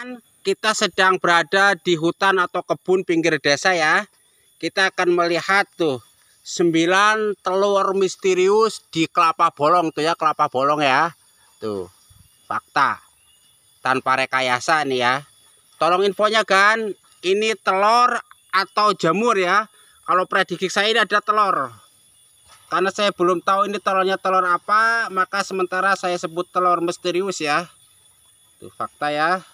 Kan kita sedang berada di hutan atau kebun pinggir desa ya. Kita akan melihat tuh 9 telur misterius di kelapa bolong tuh ya, kelapa bolong ya. Tuh. Fakta. Tanpa rekayasa nih ya. Tolong infonya kan, ini telur atau jamur ya. Kalau prediksi saya ini ada telur. Karena saya belum tahu ini telurnya telur apa, maka sementara saya sebut telur misterius ya. Tuh fakta ya.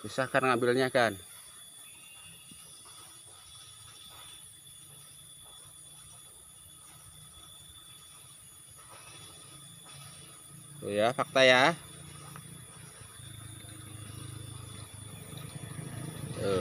susah kan ngambilnya kan tuh ya fakta ya tuh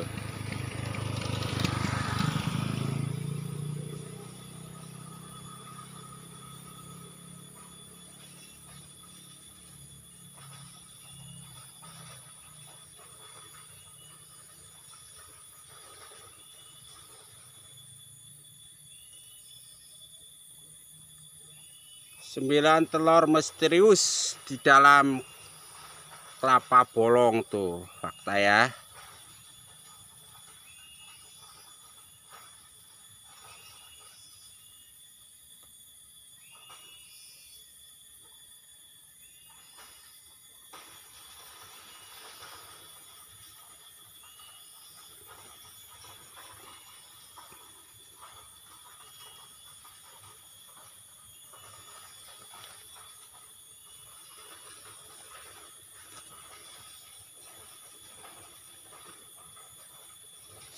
9 telur misterius di dalam kelapa bolong tuh fakta ya